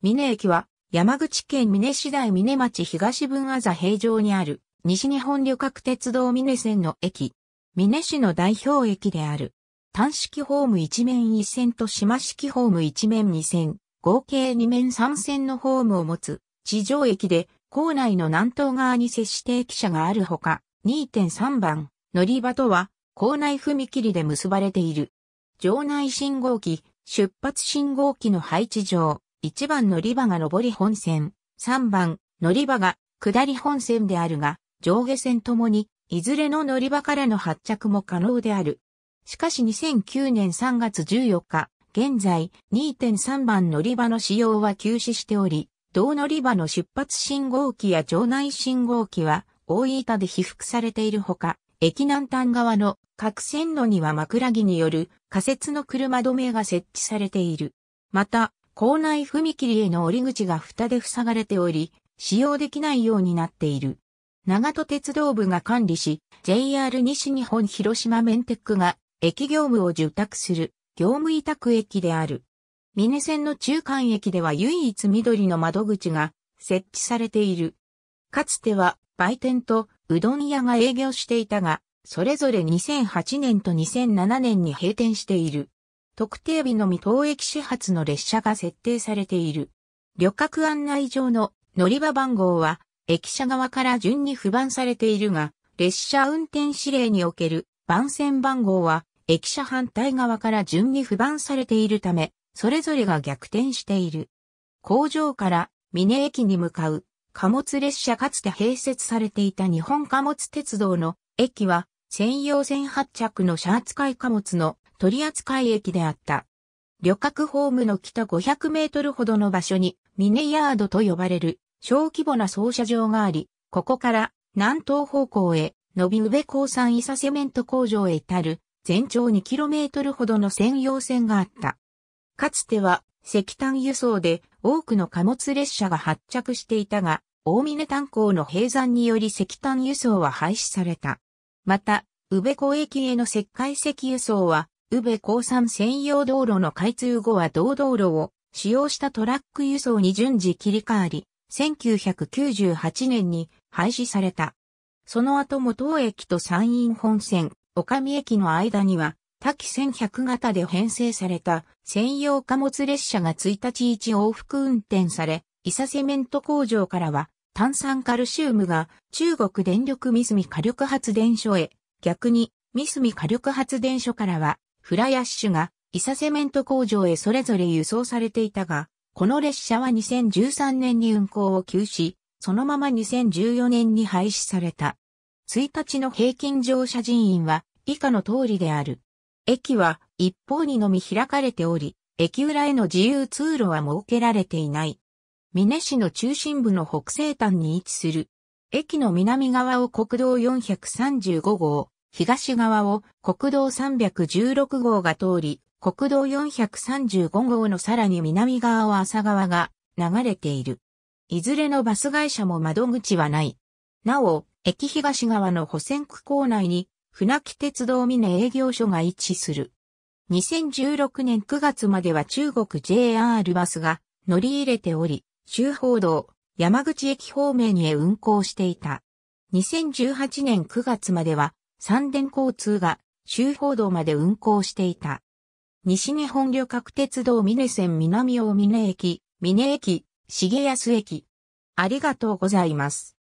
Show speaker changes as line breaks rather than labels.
峰駅は山口県峰市大峰町東分あざ平城にある西日本旅客鉄道峰線の駅。峰市の代表駅である。単式ホーム一面一線と島式ホーム一面二線、合計二面三線のホームを持つ地上駅で構内の南東側に接して駅舎があるほか、2.3番乗り場とは構内踏切で結ばれている。場内信号機、出発信号機の配置上。1番乗り場が上り本線、3番乗り場が下り本線であるが、上下線ともに、いずれの乗り場からの発着も可能である。しかし2009年3月14日、現在2.3番乗り場の使用は休止しており、同乗り場の出発信号機や場内信号機は大板で被覆されているほか、駅南端側の各線路には枕木による仮設の車止めが設置されている。また、校内踏切への折り口が蓋で塞がれており、使用できないようになっている。長戸鉄道部が管理し、JR 西日本広島メンテックが駅業務を受託する業務委託駅である。ミネ線の中間駅では唯一緑の窓口が設置されている。かつては売店とうどん屋が営業していたが、それぞれ2008年と2007年に閉店している。特定日のみ当駅始発の列車が設定されている。旅客案内上の乗り場番号は、駅舎側から順に不番されているが、列車運転指令における番線番号は、駅舎反対側から順に不番されているため、それぞれが逆転している。工場から峰駅に向かう貨物列車かつて併設されていた日本貨物鉄道の駅は専用線発着の車扱い貨物の取扱駅であった。旅客ホームの北500メートルほどの場所にミネヤードと呼ばれる小規模な操車場があり、ここから南東方向へ伸び宇部鉱山イサセメント工場へ至る全長 2km ほどの専用線があった。かつては石炭輸送で多くの貨物列車が発着していたが、大峰炭鉱の閉山により石炭輸送は廃止された。また、宇部港駅への石灰石輸送は宇部高山専用道路の開通後は道道路を使用したトラック輸送に順次切り替わり、1998年に廃止された。その後も東駅と山陰本線、岡見駅の間には、多機1100型で編成された専用貨物列車が1日1往復運転され、伊佐セメント工場からは炭酸カルシウムが中国電力三隅火力発電所へ、逆に三隅火力発電所からはフラヤッシュがイサセメント工場へそれぞれ輸送されていたが、この列車は2013年に運行を休止、そのまま2014年に廃止された。1日の平均乗車人員は以下の通りである。駅は一方にのみ開かれており、駅裏への自由通路は設けられていない。美祢市の中心部の北西端に位置する。駅の南側を国道435号、東側を国道316号が通り、国道435号のさらに南側を浅川が流れている。いずれのバス会社も窓口はない。なお、駅東側の保線区構内に船木鉄道峰営業所が位置する。2016年9月までは中国 JR バスが乗り入れており、周報道、山口駅方面へ運行していた。2018年9月までは三電交通が周報道まで運行していた。西日本旅客鉄道峰線南大峰駅、峰駅、重安駅。ありがとうございます。